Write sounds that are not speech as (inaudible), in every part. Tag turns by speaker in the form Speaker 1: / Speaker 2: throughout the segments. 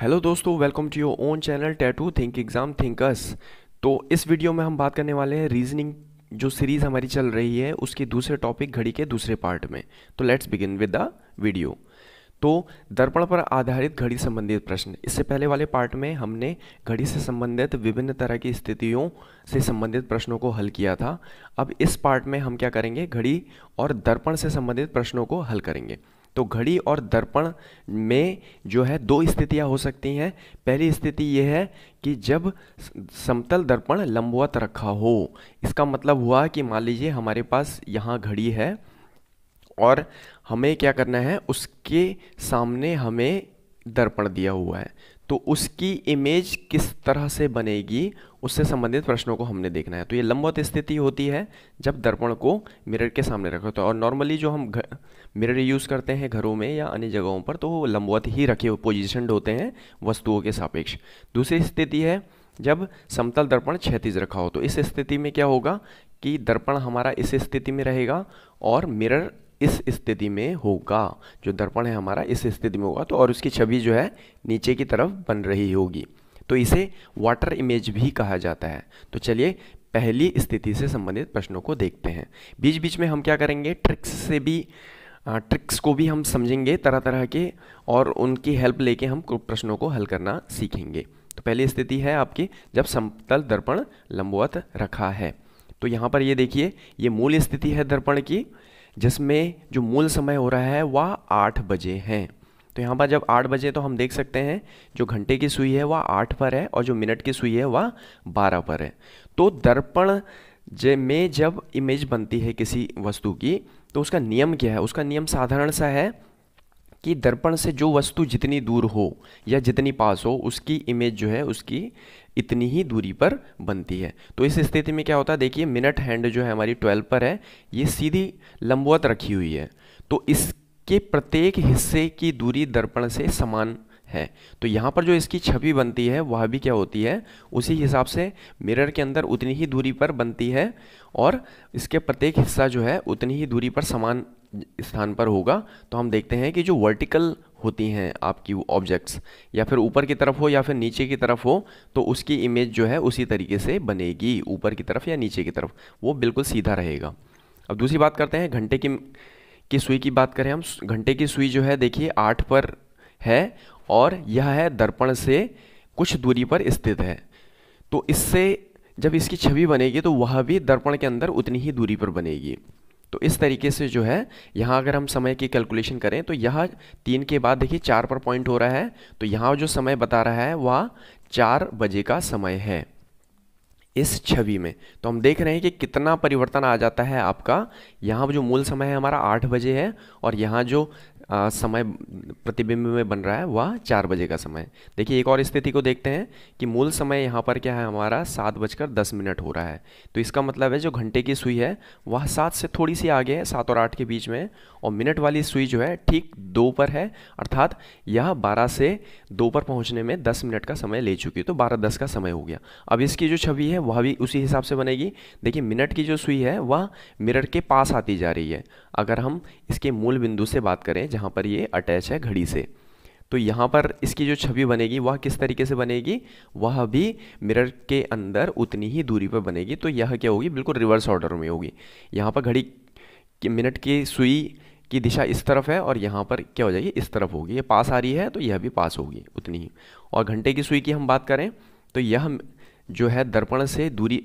Speaker 1: hello दोस्तों welcome to your own channel tattoo think exam thinkers तो इस video में हम बात करने वाले हैं रीजनिंग जो सीरीज़ हमारी चल रही है उसके दूसरे टॉपिक घड़ी के दूसरे पार्ट में तो let's begin with the video तो दर्पण पर आधारित घड़ी संबंधित प्रश्न इससे पहले वाले पार्ट में हमने घड़ी से संबंधित विभिन्न तरह की स्थितियों से संबंधित प्रश्नों को हल किया था अब इस पार्ट में हम क्या करेंगे घड़ी और दर्पण से संबंधित प्रश्नों को हल करेंगे तो घड़ी और दर्पण में जो है दो स्थितियां हो सकती हैं पहली स्थिति यह है कि जब समतल दर्पण लंबवत रखा हो इसका मतलब हुआ कि मान लीजिए हमारे पास यहाँ घड़ी है और हमें क्या करना है उसके सामने हमें दर्पण दिया हुआ है तो उसकी इमेज किस तरह से बनेगी उससे संबंधित प्रश्नों को हमने देखना है तो ये लंबवत स्थिति होती है जब दर्पण को मिरर के सामने रखा होता तो है और नॉर्मली जो हम घर मिरर यूज़ करते हैं घरों में या अन्य जगहों पर तो वो लंबवत ही रखे पोजिशन होते हैं वस्तुओं के सापेक्ष दूसरी स्थिति है जब समतल दर्पण क्षैतिज रखा हो तो इस स्थिति में क्या होगा कि दर्पण हमारा इस स्थिति में रहेगा और मिरर इस स्थिति में होगा जो दर्पण है हमारा इस स्थिति में होगा तो और उसकी छवि जो है नीचे की तरफ बन रही होगी तो इसे वाटर इमेज भी कहा जाता है तो चलिए पहली स्थिति से संबंधित प्रश्नों को देखते हैं बीच बीच में हम क्या करेंगे ट्रिक्स से भी ट्रिक्स को भी हम समझेंगे तरह तरह के और उनकी हेल्प लेके हम प्रश्नों को हल करना सीखेंगे तो पहली स्थिति है आपकी जब समतल दर्पण लंबवत रखा है तो यहाँ पर ये देखिए ये मूल स्थिति है दर्पण की जिसमें जो मूल समय हो रहा है वह आठ बजे हैं तो यहाँ पर जब आठ बजे तो हम देख सकते हैं जो घंटे की सुई है वह आठ पर है और जो मिनट की सुई है वह बारह पर है तो दर्पण जे में जब इमेज बनती है किसी वस्तु की तो उसका नियम क्या है उसका नियम साधारण सा है कि दर्पण से जो वस्तु जितनी दूर हो या जितनी पास हो उसकी इमेज जो है उसकी इतनी ही दूरी पर बनती है तो इस स्थिति में क्या होता है देखिए मिनट हैंड जो है हमारी ट्वेल्व पर है ये सीधी लंबवत रखी हुई है तो इसके प्रत्येक हिस्से की दूरी दर्पण से समान है तो यहाँ पर जो इसकी छवि बनती है वह भी क्या होती है उसी हिसाब से मिरर के अंदर उतनी ही दूरी पर बनती है और इसके प्रत्येक हिस्सा जो है उतनी ही दूरी पर समान स्थान पर होगा तो हम देखते हैं कि जो वर्टिकल होती हैं आपकी वो ऑब्जेक्ट्स या फिर ऊपर की तरफ हो या फिर नीचे की तरफ हो तो उसकी इमेज जो है उसी तरीके से बनेगी ऊपर की तरफ या नीचे की तरफ वो बिल्कुल सीधा रहेगा अब दूसरी बात करते हैं घंटे की की सुई की बात करें हम घंटे की सुई जो है देखिए आठ पर है और यह है दर्पण से कुछ दूरी पर स्थित है तो इससे जब इसकी छवि बनेगी तो वह भी दर्पण के अंदर उतनी ही दूरी पर बनेगी तो इस तरीके से जो है यहाँ अगर हम समय की कैलकुलेशन करें तो यहाँ तीन के बाद देखिए चार पर पॉइंट हो रहा है तो यहाँ जो समय बता रहा है वह चार बजे का समय है इस छवि में तो हम देख रहे हैं कि कितना परिवर्तन आ जाता है आपका यहाँ जो मूल समय है हमारा आठ बजे है और यहाँ जो आ, समय प्रतिबिंब में बन रहा है वह चार बजे का समय देखिए एक और स्थिति को देखते हैं कि मूल समय यहाँ पर क्या है हमारा सात बजकर दस मिनट हो रहा है तो इसका मतलब है जो घंटे की सुई है वह सात से थोड़ी सी आगे है सात और आठ के बीच में और मिनट वाली सुई जो है ठीक दो पर है अर्थात यह बारह से दो पर पहुँचने में दस मिनट का समय ले चुकी तो बारह दस का समय हो गया अब इसकी जो छवि है वह भी उसी हिसाब से बनेगी देखिए मिनट की जो सुई है वह मिरर के पास आती जा रही है अगर हम इसके मूल बिंदु से बात करें जहाँ पर ये अटैच है घड़ी से तो यहाँ पर इसकी जो छवि बनेगी वह किस तरीके से बनेगी वह भी मिरर के अंदर उतनी ही दूरी पर बनेगी तो यह क्या होगी बिल्कुल रिवर्स ऑर्डर में होगी यहाँ पर घड़ी के मिनट की सुई की दिशा इस तरफ है और यहाँ पर क्या हो जाएगी इस तरफ होगी ये पास आ रही है तो यह भी पास होगी उतनी ही और घंटे की सुई की हम बात करें तो यह जो है दर्पण से दूरी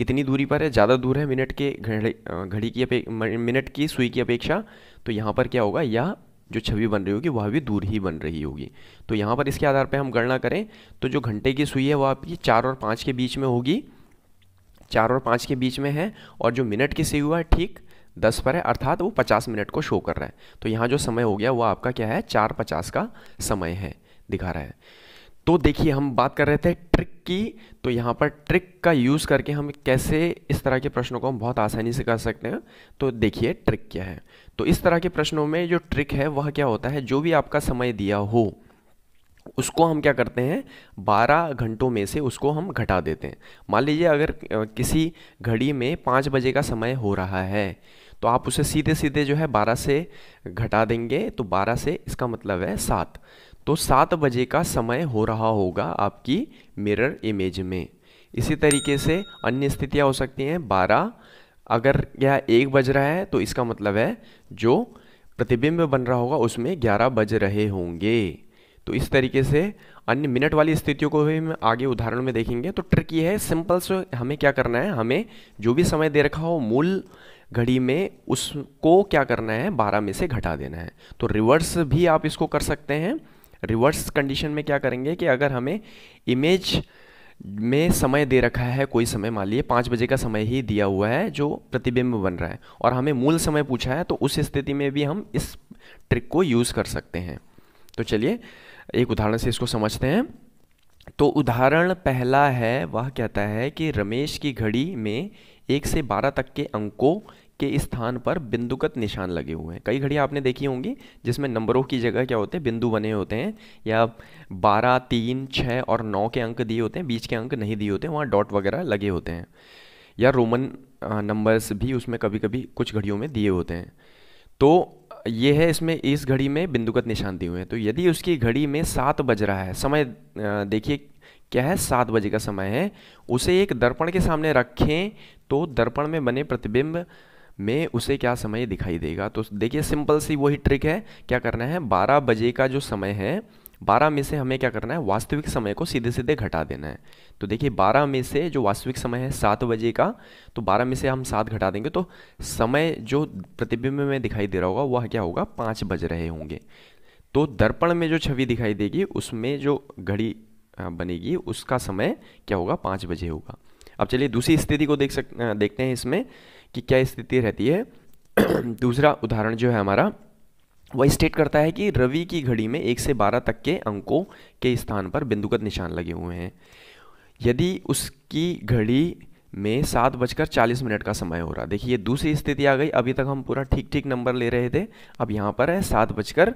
Speaker 1: इतनी दूरी पर है ज़्यादा दूर है मिनट के घड़ी घड़ी की मिनट की सुई की अपेक्षा तो यहाँ पर क्या होगा यह जो छवि बन रही होगी वह भी दूर ही बन रही होगी तो यहाँ पर इसके आधार पर हम गणना करें तो जो घंटे की सुई है वह आपकी चार और पाँच के बीच में होगी चार और पाँच के बीच में है और जो मिनट की सुई हुआ है ठीक दस पर है अर्थात वो पचास मिनट को शो कर रहा है तो यहाँ जो समय हो गया वह आपका क्या है चार पचास का समय है दिखा रहा है तो देखिए हम बात कर रहे थे ट्रिक की तो यहाँ पर ट्रिक का यूज़ करके हम कैसे इस तरह के प्रश्नों को हम बहुत आसानी से कर सकते हैं तो देखिए ट्रिक क्या है तो इस तरह के प्रश्नों में जो ट्रिक है वह क्या होता है जो भी आपका समय दिया हो उसको हम क्या करते हैं 12 घंटों में से उसको हम घटा देते हैं मान लीजिए अगर किसी घड़ी में पाँच बजे का समय हो रहा है तो आप उसे सीधे सीधे जो है 12 से घटा देंगे तो 12 से इसका मतलब है सात तो सात बजे का समय हो रहा होगा आपकी मिरर इमेज में इसी तरीके से अन्य स्थितियाँ हो सकती हैं बारह अगर यह एक बज रहा है तो इसका मतलब है जो प्रतिबिंब बन रहा होगा उसमें ग्यारह बज रहे होंगे तो इस तरीके से अन्य मिनट वाली स्थितियों को भी हम आगे उदाहरण में देखेंगे तो ट्रिक ये है सिंपल से हमें क्या करना है हमें जो भी समय दे रखा हो मूल घड़ी में उसको क्या करना है बारह में से घटा देना है तो रिवर्स भी आप इसको कर सकते हैं रिवर्स कंडीशन में क्या करेंगे कि अगर हमें इमेज में समय दे रखा है कोई समय मान लीजिए पाँच बजे का समय ही दिया हुआ है जो प्रतिबिंब बन रहा है और हमें मूल समय पूछा है तो उस स्थिति में भी हम इस ट्रिक को यूज़ कर सकते हैं तो चलिए एक उदाहरण से इसको समझते हैं तो उदाहरण पहला है वह कहता है कि रमेश की घड़ी में एक से बारह तक के अंकों के स्थान पर बिंदुगत निशान लगे हुए हैं कई घड़ियाँ आपने देखी होंगी जिसमें नंबरों की जगह क्या होते हैं बिंदु बने होते हैं या बारह तीन छः और नौ के अंक दिए होते हैं बीच के अंक नहीं दिए होते वहाँ डॉट वगैरह लगे होते हैं या रोमन नंबर्स भी उसमें कभी कभी कुछ घड़ियों में दिए होते हैं तो ये है इसमें इस घड़ी में बिंदुगत निशान दिए हुए हैं तो यदि उसकी घड़ी में सात बज रहा है समय देखिए क्या है सात बजे का समय है उसे एक दर्पण के सामने रखें तो दर्पण में बने प्रतिबिंब में उसे क्या समय दिखाई देगा तो देखिए सिंपल सी वही ट्रिक है क्या करना है बारह बजे का जो समय है बारह में से हमें क्या करना है वास्तविक समय को सीधे सीधे घटा देना है तो देखिए बारह में से जो वास्तविक समय है सात बजे का तो बारह में से हम सात घटा देंगे तो समय जो प्रतिबिंब में दिखाई दे रहा होगा वह क्या होगा पाँच बज रहे होंगे तो दर्पण में जो छवि दिखाई देगी उसमें जो घड़ी बनेगी उसका समय क्या होगा पाँच बजे होगा अब चलिए दूसरी स्थिति को देख सक देखते हैं इसमें कि क्या स्थिति रहती है (clears throat) दूसरा उदाहरण जो है हमारा वह स्टेट करता है कि रवि की घड़ी में एक से बारह तक के अंकों के स्थान पर बिंदुगत निशान लगे हुए हैं यदि उसकी घड़ी में सात बजकर चालीस मिनट का समय हो रहा देखिए दूसरी स्थिति आ गई अभी तक हम पूरा ठीक ठीक नंबर ले रहे थे अब यहाँ पर है सात बजकर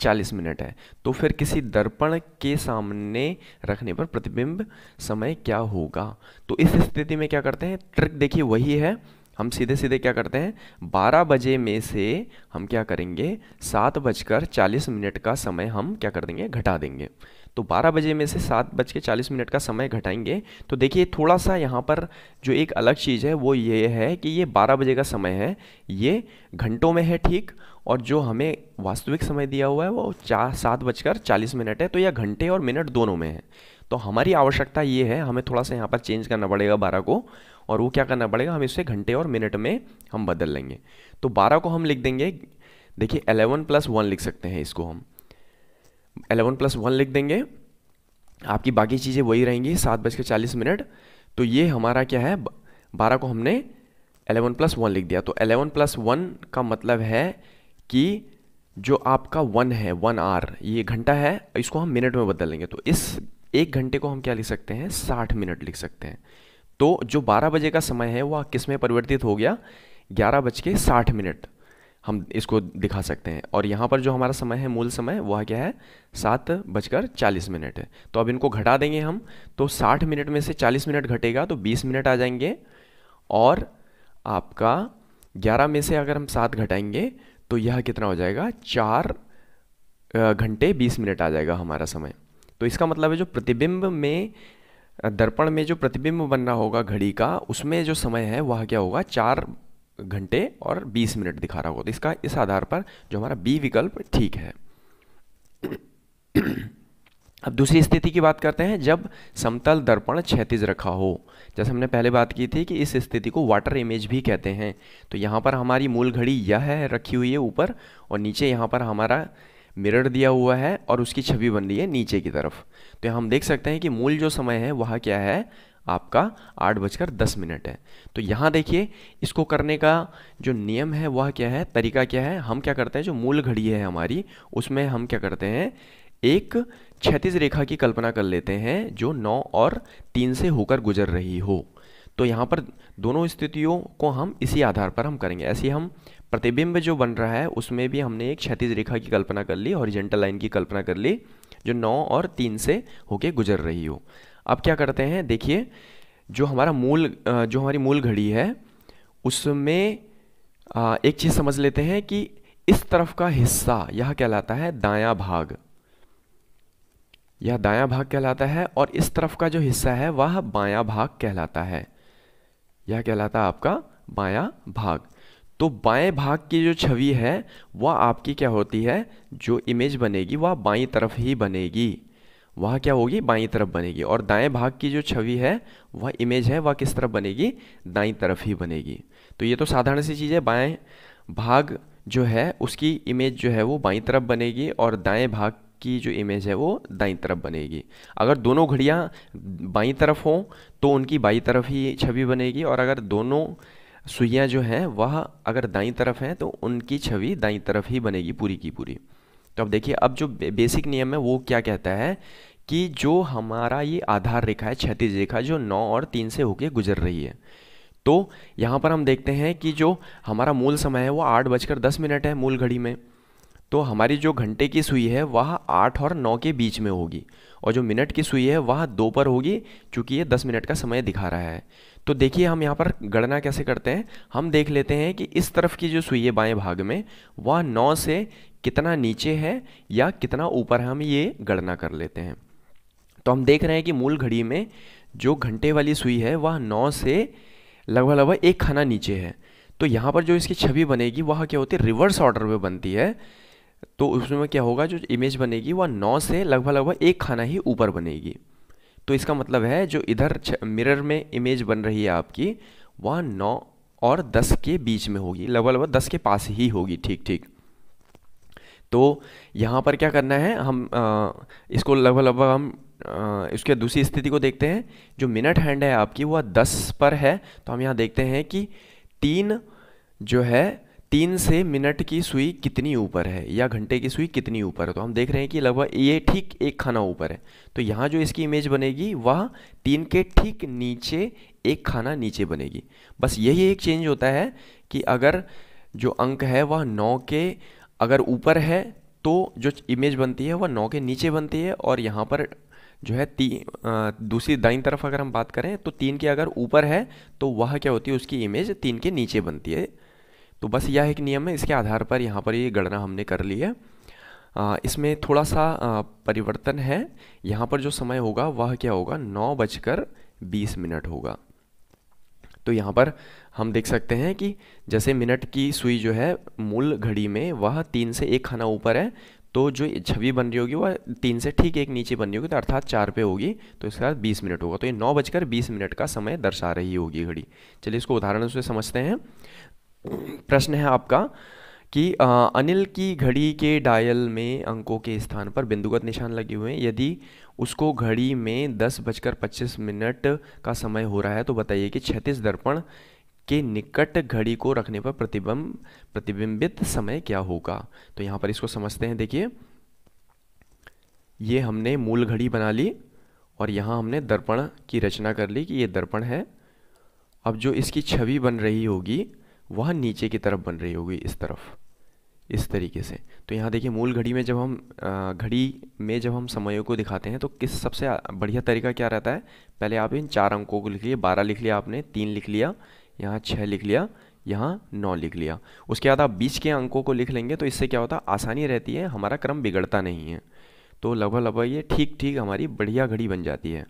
Speaker 1: चालीस मिनट है तो फिर किसी दर्पण के सामने रखने पर प्रतिबिंब समय क्या होगा तो इस स्थिति में क्या करते हैं ट्रिक देखिए वही है हम सीधे सीधे क्या करते हैं बारह बजे में से हम क्या करेंगे सात बजकर चालीस मिनट का समय हम क्या कर देंगे घटा देंगे तो 12 बजे में से सात बज के चालीस मिनट का समय घटाएंगे तो देखिए थोड़ा सा यहाँ पर जो एक अलग चीज़ है वो ये है कि ये 12 बजे का समय है ये घंटों में है ठीक और जो हमें वास्तविक समय दिया हुआ है वो चार सात बजकर चालीस मिनट है तो यह घंटे और मिनट दोनों में है तो हमारी आवश्यकता ये है हमें थोड़ा सा यहाँ पर चेंज करना पड़ेगा बारह को और वो क्या करना पड़ेगा हम इसे घंटे और मिनट में हम बदल लेंगे तो बारह को हम लिख देंगे देखिए एलेवन प्लस वन लिख सकते हैं इसको हम एलेवन प्लस वन लिख देंगे आपकी बाकी चीज़ें वही रहेंगी सात बज के चालीस मिनट तो ये हमारा क्या है बारह को हमने एलेवन प्लस वन लिख दिया तो एलेवन प्लस वन का मतलब है कि जो आपका वन है वन आर ये घंटा है इसको हम मिनट में बदल लेंगे तो इस एक घंटे को हम क्या लिख सकते हैं साठ मिनट लिख सकते हैं तो जो 12 बजे का समय है वह किस में परिवर्तित हो गया ग्यारह बज के साठ मिनट हम इसको दिखा सकते हैं और यहाँ पर जो हमारा समय है मूल समय वह क्या है सात बजकर चालीस मिनट है तो अब इनको घटा देंगे हम तो साठ मिनट में से चालीस मिनट घटेगा तो बीस मिनट आ जाएंगे और आपका ग्यारह में से अगर हम सात घटाएंगे तो यह कितना हो जाएगा चार घंटे बीस मिनट आ जाएगा हमारा समय तो इसका मतलब है जो प्रतिबिंब में दर्पण में जो प्रतिबिंब बनना होगा घड़ी का उसमें जो समय है वह क्या होगा चार घंटे और बीस मिनट दिखा रहा होगा तो इसका इस आधार पर जो हमारा बी विकल्प ठीक है अब दूसरी स्थिति की बात करते हैं जब समतल दर्पण क्षैतिज रखा हो जैसे हमने पहले बात की थी कि इस स्थिति को वाटर इमेज भी कहते हैं तो यहाँ पर हमारी मूल घड़ी यह है रखी हुई है ऊपर और नीचे यहाँ पर हमारा मिरर दिया हुआ है और उसकी छवि बन रही है नीचे की तरफ तो हम देख सकते हैं कि मूल जो समय है वह क्या है आपका आठ बजकर दस मिनट है तो यहाँ देखिए इसको करने का जो नियम है वह क्या है तरीका क्या है हम क्या करते हैं जो मूल घड़ी है हमारी उसमें हम क्या करते हैं एक क्षतिज रेखा की कल्पना कर लेते हैं जो नौ और तीन से होकर गुजर रही हो तो यहाँ पर दोनों स्थितियों को हम इसी आधार पर हम करेंगे ऐसे हम प्रतिबिंब जो बन रहा है उसमें भी हमने एक क्षतिज रेखा की कल्पना कर ली हॉरिजेंटल लाइन की कल्पना कर ली जो नौ और तीन से होके गुजर रही हो अब क्या करते हैं देखिए जो हमारा मूल जो हमारी मूल घड़ी है उसमें एक चीज़ समझ लेते हैं कि इस तरफ का हिस्सा यह कहलाता है दाया भाग यह दाया भाग कहलाता है और इस तरफ का जो हिस्सा है वह बाया भाग कहलाता है यह कहलाता है आपका बाया भाग तो बाएं भाग की जो छवि है वह आपकी क्या होती है जो इमेज बनेगी वह बाई तरफ ही बनेगी वह क्या होगी बाई तरफ बनेगी और दाएं भाग की जो छवि है वह इमेज है वह किस तरफ बनेगी दाई तरफ ही बनेगी तो ये तो साधारण सी चीज़ है बाएँ भाग जो है उसकी इमेज जो है वो बाई तरफ बनेगी और दाएं भाग की जो इमेज है वो दाई तरफ बनेगी अगर दोनों घड़ियाँ बाई तरफ हों तो उनकी बाई तरफ ही छवि बनेगी और अगर दोनों सुइयाँ जो हैं वह अगर दाई तरफ हैं तो उनकी छवि दाई तरफ ही बनेगी पूरी की पूरी तो अब देखिए अब जो बेसिक नियम है वो क्या कहता है कि जो हमारा ये आधार रेखा है क्षतिज रेखा जो नौ और तीन से होके गुजर रही है तो यहाँ पर हम देखते हैं कि जो हमारा मूल समय है वो आठ बजकर दस मिनट है मूल घड़ी में तो हमारी जो घंटे की सुई है वह आठ और नौ के बीच में होगी और जो मिनट की सुई है वह दो पर होगी चूँकि ये दस मिनट का समय दिखा रहा है तो देखिए हम यहाँ पर गणना कैसे करते हैं हम देख लेते हैं कि इस तरफ की जो सुई है बाएँ भाग में वह नौ से कितना नीचे है या कितना ऊपर है हम ये गणना कर लेते हैं तो हम देख रहे हैं कि मूल घड़ी में जो घंटे वाली सुई है वह नौ से लगभग लगभग एक खाना नीचे है तो यहाँ पर जो इसकी छवि बनेगी वह क्या होती है रिवर्स ऑर्डर में बनती है तो उसमें क्या होगा जो इमेज बनेगी वह नौ से लगभग लगभग एक खाना ही ऊपर बनेगी तो इसका मतलब है जो इधर मिरर में इमेज बन रही है आपकी वह नौ और दस के बीच में होगी लगभग लगभग दस के पास ही होगी ठीक ठीक तो यहाँ पर क्या करना है हम आ, इसको लगभग लगभग हम इसके दूसरी स्थिति को देखते हैं जो मिनट हैंड है आपकी वह दस पर है तो हम यहाँ देखते हैं कि तीन जो है तीन से मिनट की सुई कितनी ऊपर है या घंटे की सुई कितनी ऊपर है तो हम देख रहे हैं कि लगभग ये ठीक एक खाना ऊपर है तो यहाँ जो इसकी इमेज बनेगी वह तीन के ठीक नीचे एक खाना नीचे बनेगी बस यही एक चेंज होता है कि अगर जो अंक है वह नौ के अगर ऊपर है तो जो इमेज बनती है वह नौ के नीचे बनती है और यहाँ पर जो है ती दूसरी दाइन तरफ अगर हम बात करें तो तीन के अगर ऊपर है तो वह क्या होती है उसकी इमेज तीन के नीचे बनती है तो बस यह एक नियम है इसके आधार पर यहाँ पर ये गणना हमने कर ली है इसमें थोड़ा सा परिवर्तन है यहाँ पर जो समय होगा वह क्या होगा नौ बजकर बीस मिनट होगा तो यहाँ पर हम देख सकते हैं कि जैसे मिनट की सुई जो है मूल घड़ी में वह तीन से एक खाना ऊपर है तो जो छवि बन रही होगी वह तीन से ठीक एक नीचे बन रही होगी तो अर्थात चार पे होगी तो इसके बाद बीस मिनट होगा तो ये नौ बजकर बीस मिनट का समय दर्शा रही होगी घड़ी चलिए इसको उदाहरण से समझते हैं प्रश्न है आपका कि आ, अनिल की घड़ी के डायल में अंकों के स्थान पर बिंदुगत निशान लगे हुए हैं यदि उसको घड़ी में दस बजकर पच्चीस मिनट का समय हो रहा है तो बताइए कि छत्तीस दर्पण के निकट घड़ी को रखने पर प्रतिबिंब प्रतिबिंबित समय क्या होगा तो यहाँ पर इसको समझते हैं देखिए ये हमने मूल घड़ी बना ली और यहाँ हमने दर्पण की रचना कर ली कि ये दर्पण है अब जो इसकी छवि बन रही होगी वह नीचे की तरफ बन रही होगी इस तरफ इस तरीके से तो यहाँ देखिए मूल घड़ी में जब हम घड़ी में जब हम समयों को दिखाते हैं तो किस सबसे बढ़िया तरीका क्या रहता है पहले आप इन चार अंकों को लिख लिए बारह लिख लिया आपने तीन लिख लिया यहाँ छः लिख लिया यहाँ नौ लिख लिया उसके बाद आप बीच के अंकों को लिख लेंगे तो इससे क्या होता है आसानी रहती है हमारा क्रम बिगड़ता नहीं है तो लगभग लगभग ये ठीक ठीक हमारी बढ़िया घड़ी बन जाती है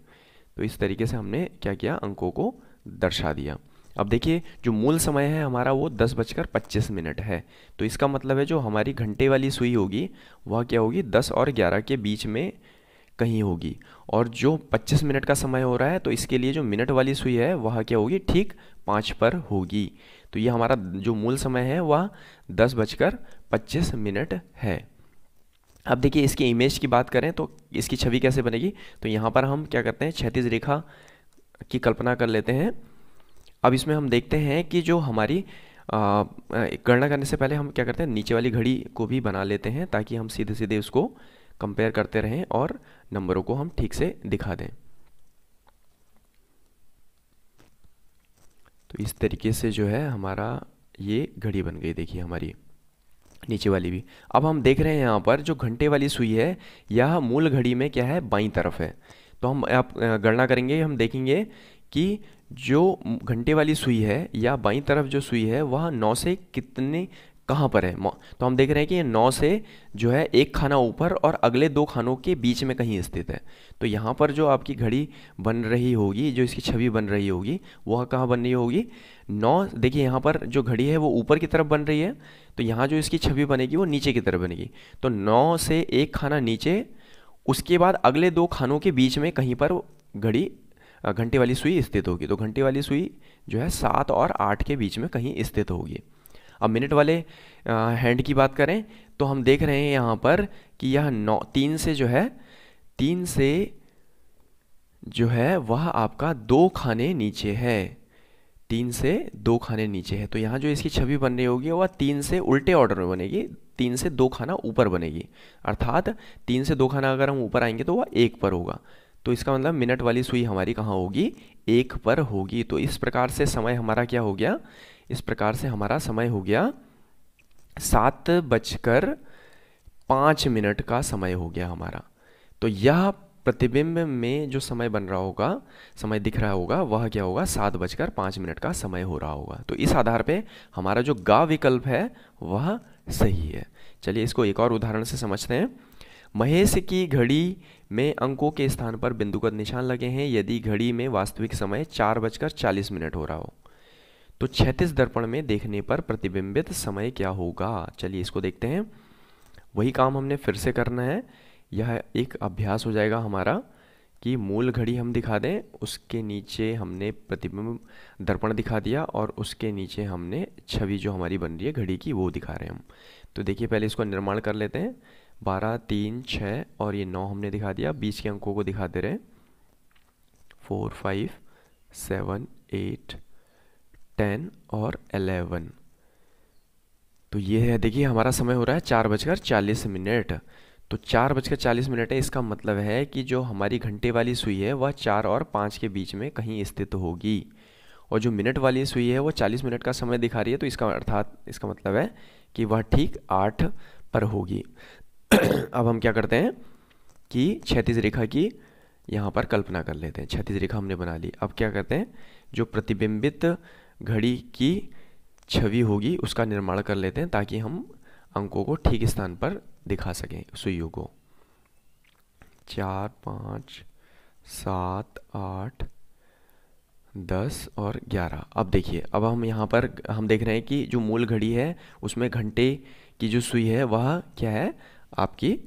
Speaker 1: तो इस तरीके से हमने क्या किया अंकों को दर्शा दिया अब देखिए जो मूल समय है हमारा वो दस बजकर पच्चीस मिनट है तो इसका मतलब है जो हमारी घंटे वाली सुई होगी वह क्या होगी दस और ग्यारह के बीच में कहीं होगी और जो पच्चीस मिनट का समय हो रहा है तो इसके लिए जो मिनट वाली सुई है वह क्या होगी ठीक पाँच पर होगी तो ये हमारा जो मूल समय है वह दस बजकर पच्चीस मिनट है अब देखिए इसके इमेज की बात करें तो इसकी छवि कैसे बनेगी तो यहाँ पर हम क्या करते हैं क्षैतिज रेखा की कल्पना कर लेते हैं अब इसमें हम देखते हैं कि जो हमारी गणना करने से पहले हम क्या करते हैं नीचे वाली घड़ी को भी बना लेते हैं ताकि हम सीधे सीधे उसको कंपेयर करते रहें और नंबरों को हम ठीक से दिखा दें तो इस तरीके से जो है हमारा ये घड़ी बन गई देखिए हमारी नीचे वाली भी अब हम देख रहे हैं यहाँ पर जो घंटे वाली सुई है यह मूल घड़ी में क्या है बाई तरफ है तो हम आप गणना करेंगे हम देखेंगे कि जो घंटे वाली सुई है या बाई तरफ जो सुई है वह नौ से कितने कहाँ पर है तो हम देख रहे हैं कि ये नौ से जो है एक खाना ऊपर और अगले दो खानों के बीच में कहीं स्थित है तो यहाँ पर जो आपकी घड़ी बन रही होगी जो इसकी छवि बन रही होगी वह कहाँ बन रही होगी नौ देखिए यहाँ पर जो घड़ी है वो ऊपर की तरफ बन रही है तो यहाँ जो इसकी छवि बनेगी वो नीचे की तरफ बनेगी तो नौ से एक खाना नीचे उसके बाद अगले दो खानों के बीच में कहीं पर घड़ी घंटे वाली सुई स्थित होगी तो घंटे वाली सुई जो है सात और आठ के बीच में कहीं स्थित होगी अब मिनट वाले हैंड की बात करें तो हम देख रहे हैं यहाँ पर कि यह नौ तीन से जो है तीन से जो है वह आपका दो खाने नीचे है तीन से दो खाने नीचे है तो यहाँ जो इसकी छवि बन रही होगी वह तीन से उल्टे ऑर्डर में बनेगी तीन से दो खाना ऊपर बनेगी अर्थात तीन से दो खाना अगर हम ऊपर आएंगे तो वह एक पर होगा तो इसका मतलब मिनट वाली सुई हमारी कहाँ होगी एक पर होगी तो इस प्रकार से समय हमारा क्या हो गया इस प्रकार से हमारा समय हो गया सात बजकर पाँच मिनट का समय हो गया हमारा तो यह प्रतिबिंब में जो समय बन रहा होगा समय दिख रहा होगा वह क्या होगा सात बजकर पाँच मिनट का समय हो रहा होगा तो इस आधार पे हमारा जो गा विकल्प है वह सही है चलिए इसको एक और उदाहरण से समझते हैं महेश की घड़ी में अंकों के स्थान पर बिंदुगत निशान लगे हैं यदि घड़ी में वास्तविक समय चार बजकर चालीस मिनट हो रहा हो तो छत्तीस दर्पण में देखने पर प्रतिबिंबित समय क्या होगा चलिए इसको देखते हैं वही काम हमने फिर से करना है यह एक अभ्यास हो जाएगा हमारा कि मूल घड़ी हम दिखा दें उसके नीचे हमने प्रतिबिंब दर्पण दिखा दिया और उसके नीचे हमने छवि जो हमारी बन रही है घड़ी की वो दिखा रहे हैं हम तो देखिए पहले इसको निर्माण कर लेते हैं बारह तीन छः और ये नौ हमने दिखा दिया बीच के अंकों को दिखा दे रहे हैं four five seven eight ten और एलेवन तो ये है देखिए हमारा समय हो रहा है चार बजकर चालीस मिनट तो चार बजकर चालीस मिनट है इसका मतलब है कि जो हमारी घंटे वाली सुई है वह चार और पाँच के बीच में कहीं स्थित होगी और जो मिनट वाली सुई है वह चालीस मिनट का समय दिखा रही है तो इसका अर्थात इसका मतलब है कि वह ठीक आठ पर होगी अब हम क्या करते हैं कि क्षैतिज रेखा की यहाँ पर कल्पना कर लेते हैं क्षैतिज रेखा हमने बना ली अब क्या करते हैं जो प्रतिबिंबित घड़ी की छवि होगी उसका निर्माण कर लेते हैं ताकि हम अंकों को ठीक स्थान पर दिखा सकें सुइयों को चार पाँच सात आठ दस और ग्यारह अब देखिए अब हम यहाँ पर हम देख रहे हैं कि जो मूल घड़ी है उसमें घंटे की जो सुई है वह क्या है आपकी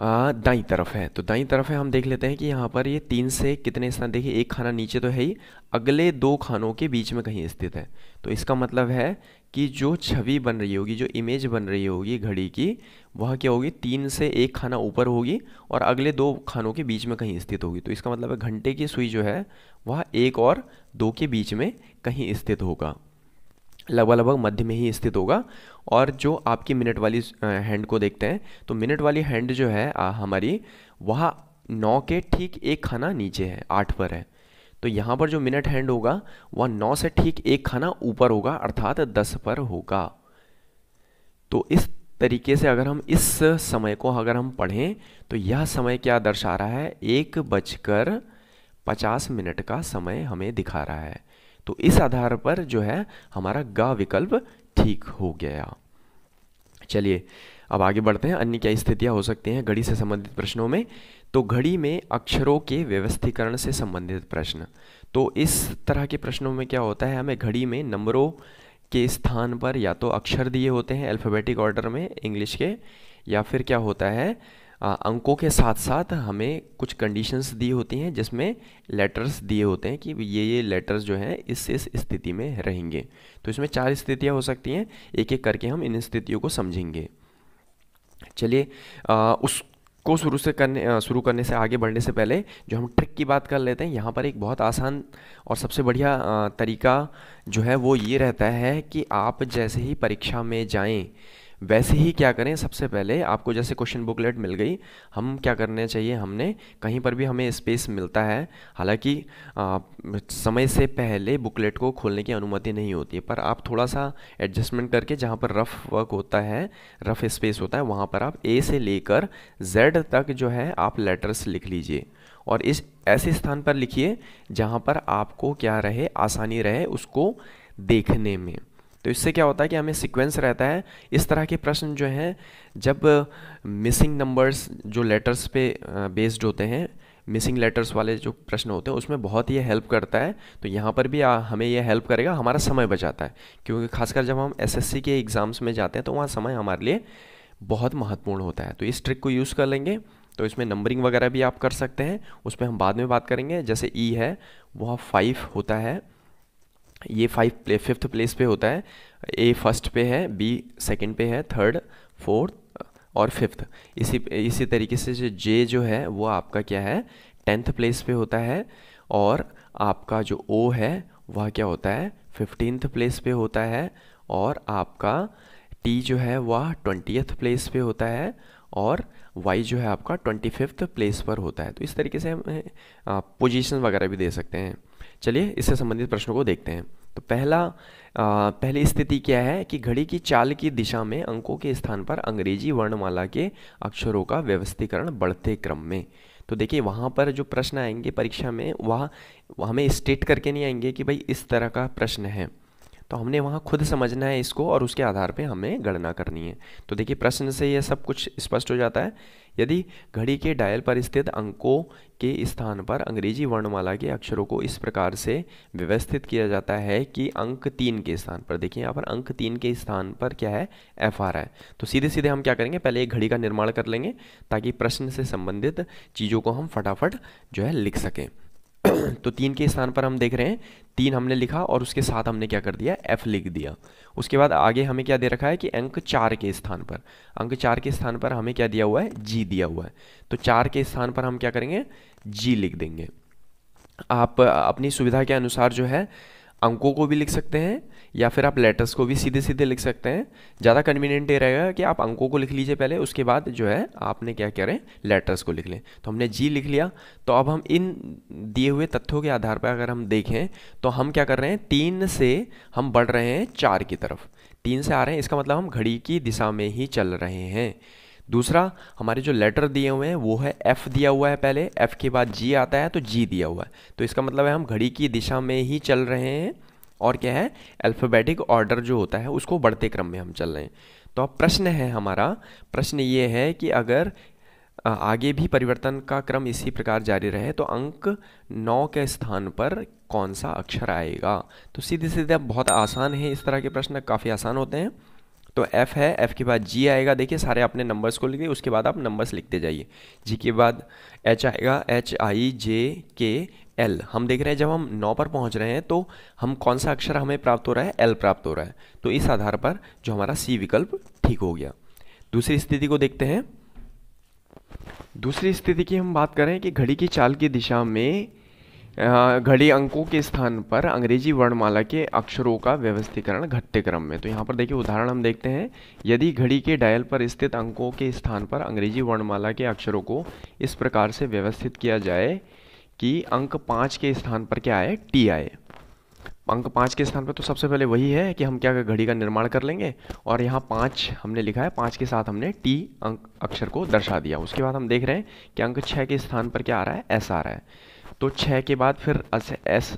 Speaker 1: दाई तरफ है तो दाई तरफ है हम देख लेते हैं कि यहाँ पर ये तीन से कितने स्थान देखिए एक खाना नीचे तो है ही अगले दो खानों के बीच में कहीं स्थित है तो इसका मतलब है कि जो छवि बन रही होगी जो इमेज बन रही होगी घड़ी की वह क्या होगी तीन से एक खाना ऊपर होगी और अगले दो खानों के बीच में कहीं स्थित होगी तो इसका मतलब है घंटे की सुई जो है वह एक और दो के बीच में कहीं स्थित होगा लगभग लगभग मध्य में ही स्थित होगा और जो आपकी मिनट वाली हैंड को देखते हैं तो मिनट वाली हैंड जो है आ, हमारी वह नौ के ठीक एक खाना नीचे है आठ पर है तो यहाँ पर जो मिनट हैंड होगा वह नौ से ठीक एक खाना ऊपर होगा अर्थात दस पर होगा तो इस तरीके से अगर हम इस समय को अगर हम पढ़ें तो यह समय क्या दर्शा रहा है एक बजकर पचास मिनट का समय हमें दिखा रहा है तो इस आधार पर जो है हमारा गा विकल्प ठीक हो गया चलिए अब आगे बढ़ते हैं अन्य क्या स्थितियां हो सकती हैं घड़ी से संबंधित प्रश्नों में तो घड़ी में अक्षरों के व्यवस्थीकरण से संबंधित प्रश्न तो इस तरह के प्रश्नों में क्या होता है हमें घड़ी में नंबरों के स्थान पर या तो अक्षर दिए होते हैं अल्फ़ाबेटिक ऑर्डर में इंग्लिश के या फिर क्या होता है अंकों के साथ साथ हमें कुछ कंडीशंस दी होती हैं जिसमें लेटर्स दिए होते हैं कि ये ये लेटर्स जो हैं इस इस स्थिति में रहेंगे तो इसमें चार स्थितियाँ हो सकती हैं एक एक करके हम इन स्थितियों को समझेंगे चलिए उस को शुरू से करने शुरू करने से आगे बढ़ने से पहले जो हम ट्रिक की बात कर लेते हैं यहाँ पर एक बहुत आसान और सबसे बढ़िया तरीका जो है वो ये रहता है कि आप जैसे ही परीक्षा में जाएं वैसे ही क्या करें सबसे पहले आपको जैसे क्वेश्चन बुकलेट मिल गई हम क्या करने चाहिए हमने कहीं पर भी हमें स्पेस मिलता है हालांकि समय से पहले बुकलेट को खोलने की अनुमति नहीं होती है पर आप थोड़ा सा एडजस्टमेंट करके जहाँ पर रफ़ वर्क होता है रफ़ स्पेस होता है वहाँ पर आप ए से लेकर जेड तक जो है आप लेटर्स लिख लीजिए और इस ऐसे स्थान पर लिखिए जहाँ पर आपको क्या रहे आसानी रहे उसको देखने में तो इससे क्या होता है कि हमें सीक्वेंस रहता है इस तरह के प्रश्न जो हैं जब मिसिंग नंबर्स जो लेटर्स पे बेस्ड होते हैं मिसिंग लेटर्स वाले जो प्रश्न होते हैं उसमें बहुत ये हेल्प करता है तो यहाँ पर भी आ, हमें ये हेल्प करेगा हमारा समय बचाता है क्योंकि खासकर जब हम एसएससी के एग्ज़ाम्स में जाते हैं तो वहाँ समय हमारे लिए बहुत महत्वपूर्ण होता है तो इस ट्रिक को यूज़ कर लेंगे तो इसमें नंबरिंग वगैरह भी आप कर सकते हैं उस पर हम बाद में बात करेंगे जैसे ई e है वह फाइव होता है ये फाइव प्ले फिफ्थ प्लेस पे होता है ए फर्स्ट पे है बी सेकंड पे है थर्ड फोर्थ और फिफ्थ इसी इसी तरीके से जो जे जो है वो आपका क्या है टेंथ प्लेस पे होता है और आपका जो ओ है वह क्या होता है फिफ्टींथ प्लेस पे होता है और आपका टी जो है वह ट्वेंटियथ प्लेस पे होता है और वाई जो है आपका ट्वेंटी फिफ्थ प्लेस पर होता है तो इस तरीके से हम पोजीशन वगैरह भी दे सकते हैं चलिए इससे संबंधित प्रश्नों को देखते हैं तो पहला आ, पहली स्थिति क्या है कि घड़ी की चाल की दिशा में अंकों के स्थान पर अंग्रेजी वर्णमाला के अक्षरों का व्यवस्थीकरण बढ़ते क्रम में तो देखिए वहाँ पर जो प्रश्न आएंगे परीक्षा में वह हमें स्टेट करके नहीं आएंगे कि भाई इस तरह का प्रश्न है तो हमने वहाँ खुद समझना है इसको और उसके आधार पे हमें गणना करनी है तो देखिए प्रश्न से यह सब कुछ स्पष्ट हो जाता है यदि घड़ी के डायल पर स्थित अंकों के स्थान पर अंग्रेजी वर्णमाला के अक्षरों को इस प्रकार से व्यवस्थित किया जाता है कि अंक तीन के स्थान पर देखिए यहाँ पर अंक तीन के स्थान पर क्या है एफ आर है तो सीधे सीधे हम क्या करेंगे पहले एक घड़ी का निर्माण कर लेंगे ताकि प्रश्न से संबंधित चीज़ों को हम फटाफट जो है लिख सकें (coughs) तो तीन के स्थान पर हम देख रहे हैं तीन हमने लिखा और उसके साथ हमने क्या कर दिया एफ लिख दिया उसके बाद आगे हमें क्या दे रखा है कि अंक चार के स्थान पर अंक चार के स्थान पर हमें क्या दिया हुआ है जी दिया हुआ है तो चार के स्थान पर हम क्या करेंगे जी लिख देंगे आप अपनी सुविधा के अनुसार जो है अंकों को भी लिख सकते हैं या फिर आप लेटर्स को भी सीधे सीधे लिख सकते हैं ज़्यादा कन्वीनियंट ये रहेगा कि आप अंकों को लिख लीजिए पहले उसके बाद जो है आपने क्या करें लेटर्स को लिख लें तो हमने जी लिख लिया तो अब हम इन दिए हुए तथ्यों के आधार पर अगर हम देखें तो हम क्या कर रहे हैं तीन से हम बढ़ रहे हैं चार की तरफ तीन से आ रहे हैं इसका मतलब हम घड़ी की दिशा में ही चल रहे हैं दूसरा हमारे जो लेटर दिए हुए हैं वो है एफ़ दिया हुआ है पहले एफ़ के बाद जी आता है तो जी दिया हुआ है तो इसका मतलब है हम घड़ी की दिशा में ही चल रहे हैं और क्या है अल्फ़ाबेटिक ऑर्डर जो होता है उसको बढ़ते क्रम में हम चल रहे हैं तो अब प्रश्न है हमारा प्रश्न ये है कि अगर आगे भी परिवर्तन का क्रम इसी प्रकार जारी रहे तो अंक नौ के स्थान पर कौन सा अक्षर आएगा तो सीधे सीधे अब बहुत आसान है इस तरह के प्रश्न काफ़ी आसान होते हैं तो F है F के बाद G आएगा देखिए सारे अपने नंबर्स को लिख दिए उसके बाद आप नंबर्स लिखते जाइए G के बाद H आएगा H आई जे के एल हम देख रहे हैं जब हम नौ पर पहुंच रहे हैं तो हम कौन सा अक्षर हमें प्राप्त हो रहा है एल प्राप्त हो रहा है तो इस आधार पर जो हमारा सी विकल्प ठीक हो गया दूसरी स्थिति को देखते हैं दूसरी स्थिति की हम बात करें कि घड़ी की चाल की दिशा में घड़ी अंकों के स्थान पर अंग्रेजी वर्णमाला के अक्षरों का व्यवस्थीकरण घटते क्रम में तो यहाँ पर देखिए उदाहरण हम देखते हैं यदि घड़ी के डायल पर स्थित अंकों के स्थान पर अंग्रेजी वर्णमाला के अक्षरों को इस प्रकार से व्यवस्थित किया जाए कि अंक पाँच के स्थान पर क्या आए टी आए अंक पाँच के स्थान पर तो सबसे पहले वही है कि हम क्या घड़ी का निर्माण कर लेंगे और यहाँ पाँच हमने लिखा है पाँच के साथ हमने टी अंक अक्षर को दर्शा दिया उसके बाद हम देख रहे हैं कि अंक छः के स्थान पर क्या आ रहा है एस आ रहा है तो छः के बाद फिर एस एस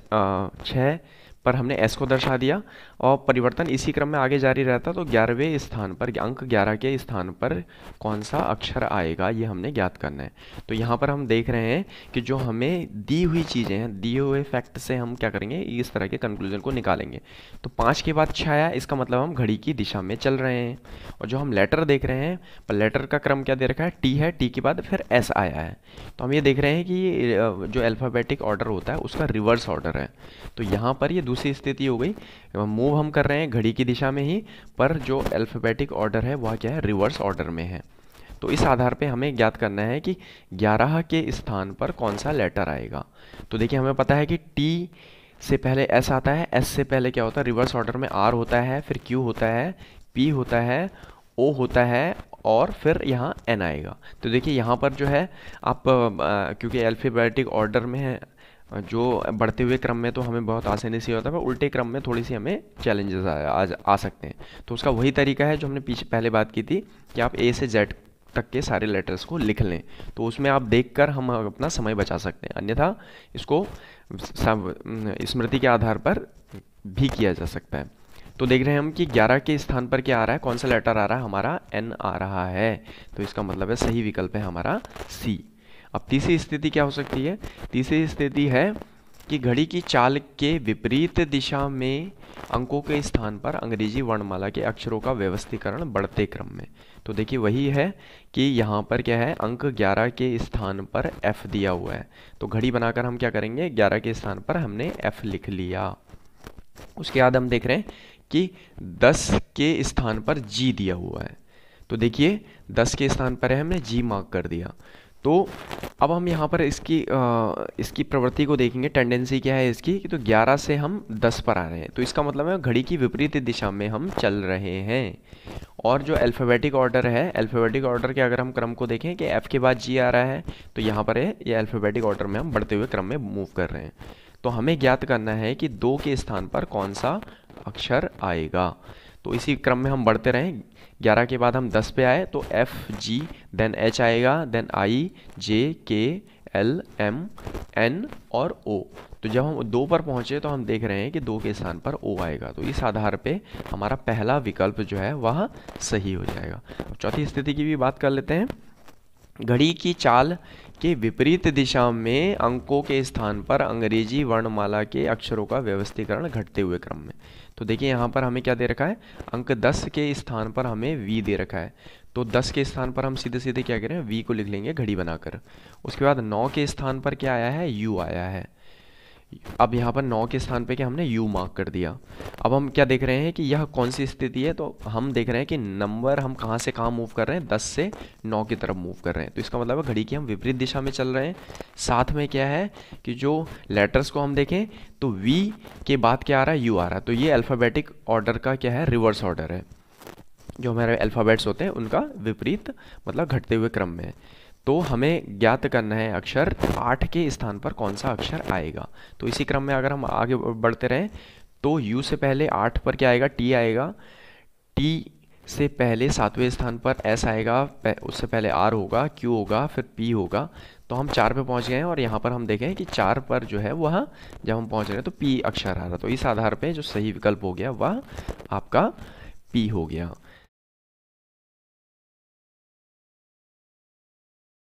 Speaker 1: छः पर हमने एस को दर्शा दिया और परिवर्तन इसी क्रम में आगे जारी रहता तो ग्यारहवें स्थान पर अंक ग्यारह के स्थान पर कौन सा अक्षर आएगा ये हमने ज्ञात करना है तो यहाँ पर हम देख रहे हैं कि जो हमें दी हुई चीज़ें हैं दिए हुए फैक्ट से हम क्या करेंगे इस तरह के कंक्लूजन को निकालेंगे तो पाँच के बाद छः आया इसका मतलब हम घड़ी की दिशा में चल रहे हैं और जो हम लेटर देख रहे हैं पर लेटर का क्रम क्या दे रखा है टी है टी के बाद फिर एस आया है तो हम ये देख रहे हैं कि जो अल्फ़ाबेटिक ऑर्डर होता है उसका रिवर्स ऑर्डर है तो यहाँ पर ये दूसरी स्थिति हो गई मूव हम कर रहे हैं घड़ी की दिशा में ही पर जो अल्फ़ाबेटिक ऑर्डर है वह क्या है रिवर्स ऑर्डर में है तो इस आधार पे हमें ज्ञात करना है कि 11 के स्थान पर कौन सा लेटर आएगा तो देखिए हमें पता है कि टी से पहले एस आता है एस से पहले क्या होता है रिवर्स ऑर्डर में आर होता है फिर क्यू होता है पी होता है ओ होता है और फिर यहाँ एन आएगा तो देखिए यहाँ पर जो है आप आ, क्योंकि एल्फ़ेबेटिक ऑर्डर में है जो बढ़ते हुए क्रम में तो हमें बहुत आसानी से होता है पर उल्टे क्रम में थोड़ी सी हमें चैलेंजेस आ, आ, आ सकते हैं तो उसका वही तरीका है जो हमने पीछे पहले बात की थी कि आप ए से जेड तक के सारे लेटर्स को लिख लें तो उसमें आप देखकर हम अपना समय बचा सकते हैं अन्यथा इसको स्मृति के आधार पर भी किया जा सकता है तो देख रहे हैं हम कि 11 के स्थान पर क्या आ रहा है कौन सा लेटर आ रहा है हमारा एन आ रहा है तो इसका मतलब है सही विकल्प है हमारा सी अब तीसरी स्थिति क्या हो सकती है तीसरी स्थिति है कि घड़ी की चाल के विपरीत दिशा में अंकों के स्थान पर अंग्रेजी वर्णमाला के अक्षरों का व्यवस्थीकरण बढ़ते क्रम में तो देखिए वही है कि यहाँ पर क्या है अंक 11 के स्थान पर F दिया हुआ है तो घड़ी बनाकर हम क्या करेंगे 11 के स्थान पर हमने F लिख लिया उसके बाद हम देख रहे हैं कि 10 के स्थान पर G दिया हुआ है तो देखिए 10 के स्थान पर है हमने G मार्क कर दिया तो अब हम यहाँ पर इसकी आ, इसकी प्रवृत्ति को देखेंगे टेंडेंसी क्या है इसकी कि तो 11 से हम 10 पर आ रहे हैं तो इसका मतलब है घड़ी की विपरीत दिशा में हम चल रहे हैं और जो अल्फ़ाबेटिक ऑर्डर है अल्फ़ाबेटिक ऑर्डर के अगर हम क्रम को देखें कि एफ़ के बाद जी आ रहा है तो यहाँ पर है ये अल्फ़ाबेटिक ऑर्डर में हम बढ़ते हुए क्रम में मूव कर रहे हैं तो हमें ज्ञात करना है कि दो के स्थान पर कौन सा अक्षर आएगा तो इसी क्रम में हम बढ़ते रहें ग्यारह के बाद हम दस पे आए तो एफ जी देन एच आएगा then I J K L M N और ओ तो जब हम दो पर पहुँचे तो हम देख रहे हैं कि दो के स्थान पर ओ आएगा तो इस आधार पे हमारा पहला विकल्प जो है वह सही हो जाएगा चौथी स्थिति की भी बात कर लेते हैं घड़ी की चाल के विपरीत दिशा में अंकों के स्थान पर अंग्रेजी वर्णमाला के अक्षरों का व्यवस्थीकरण घटते हुए क्रम में तो देखिए यहाँ पर हमें क्या दे रखा है अंक दस के स्थान पर हमें वी दे रखा है तो दस के स्थान पर हम सीधे सीधे क्या करें वी को लिख लेंगे घड़ी बनाकर उसके बाद नौ के स्थान पर क्या आया है यू आया है अब यहाँ पर नौ के स्थान पे कि हमने यू मार्क कर दिया अब हम क्या देख रहे हैं कि यह कौन सी स्थिति है तो हम देख रहे हैं कि नंबर हम कहाँ से कहाँ मूव कर रहे हैं दस से नौ की तरफ मूव कर रहे हैं तो इसका मतलब है घड़ी की हम विपरीत दिशा में चल रहे हैं साथ में क्या है कि जो लेटर्स को हम देखें तो वी के बाद क्या आ रहा है यू आ रहा है तो ये अल्फ़ाबेटिक ऑर्डर का क्या है रिवर्स ऑर्डर है जो हमारे अल्फ़ाबेट्स होते हैं उनका विपरीत मतलब घटते हुए क्रम में है तो हमें ज्ञात करना है अक्षर आठ के स्थान पर कौन सा अक्षर आएगा तो इसी क्रम में अगर हम आगे बढ़ते रहें तो यू से पहले आठ पर क्या आएगा टी आएगा टी से पहले सातवें स्थान पर एस आएगा उससे पहले आर होगा क्यू होगा फिर पी होगा तो हम चार पे पहुंच गए हैं और यहाँ पर हम देखें कि चार पर जो है वह जब हम पहुँच रहे हैं तो पी अक्षर आ रहा तो इस आधार पर जो सही विकल्प हो गया वह आपका पी हो गया